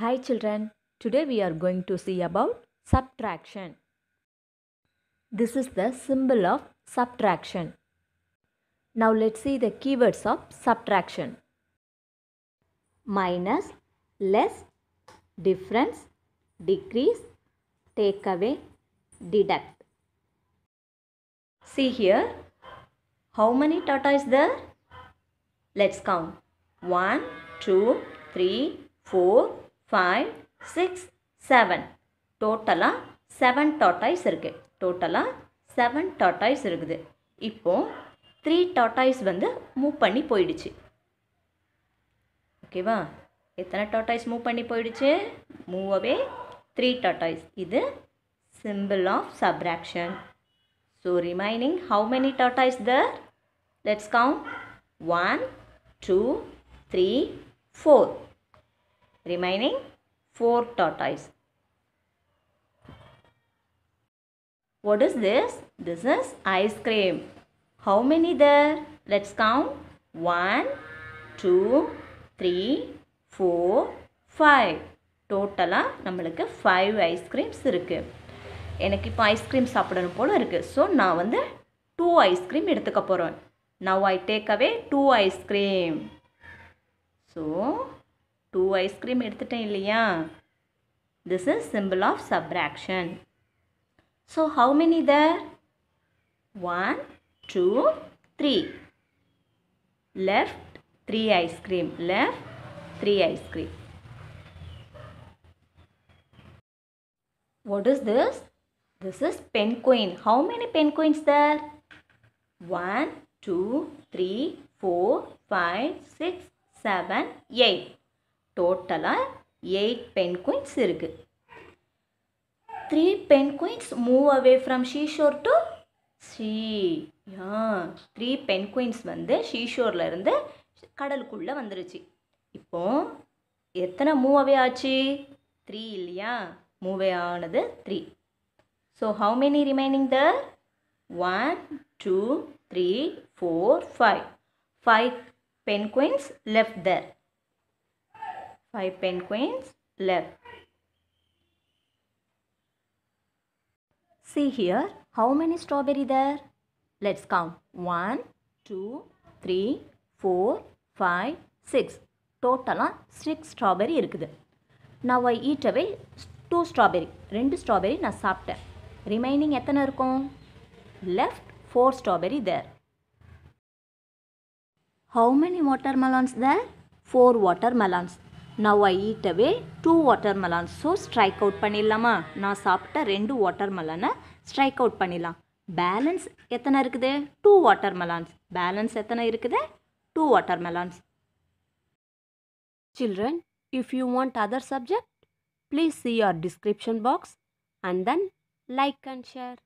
Hi children, today we are going to see about subtraction. This is the symbol of subtraction. Now let's see the keywords of subtraction. Minus, less, difference, decrease, take away, deduct. See here, how many tata is there? Let's count. 1, 2, 3, 4, five six seven டோட்டலாக seven tortoise இருக்குது டோட்டலாக seven tortoise இருக்குது இப்போது three tortoise வந்து move பண்ணி போயிடுச்சு ஓகேவா எத்தனை டாட்டாய்ஸ் மூவ் பண்ணி போயிடுச்சு மூவ் அவே த்ரீ டாட்டாய்ஸ் இது simple of subtraction so remaining how many tortoise there let's count one two three four remaining 4 tortoise. What is this? This is ice cream. How many there? Let's count. 1, 2, 3, 4, 5. டோட்டலாக நம்மளுக்கு five ice creams இருக்குது எனக்கு இப்போ ice cream சாப்பிடணும் போல் இருக்குது so நான் வந்து two ice cream எடுத்துக்க போகிறேன் now I take away two ice cream so 2 ice cream எடுத்துட்டேன் இல்லையா this is symbol of subtraction so how many there One, two, three. left 3 ice cream left 3 ice cream what is this this is pen coin how many pen coins there One, two, three, four, five, six, seven, eight. டோட்டலாக eight penguins இருக்குது three penguins move away from seashore to sea three penguins வந்து ஷீஷோரில் இருந்து கடலுக்குள்ளே வந்துருச்சு இப்போ எத்தனை move away ஆச்சு த்ரீ இல்லையா மூவே ஆனது three so how many remaining there one two three four five five penguins left there 5 penguins left. See here, how many strawberry there? Let's count. 1, 2, 3, 4, 5, 6. டோட்டலாக சிக்ஸ் ஸ்ட்ராபெரி இருக்குது நான் I eat away two strawberry ரெண்டு strawberry நான் சாப்பிட்டேன் remaining எத்தனை இருக்கும் left four strawberry there how many watermelons there four watermelons now I eat away two watermelon so strike out பண்ணிடலாமா நான் சாப்பிட்ட ரெண்டு வாட்டர் மெலானை ஸ்ட்ரைக் அவுட் பண்ணிடலாம் பேலன்ஸ் எத்தனை இருக்குது டூ வாட்டர் மெலான்ஸ் பேலன்ஸ் எத்தனை இருக்குது two watermelons children if you want other subject please see our description box and then like and share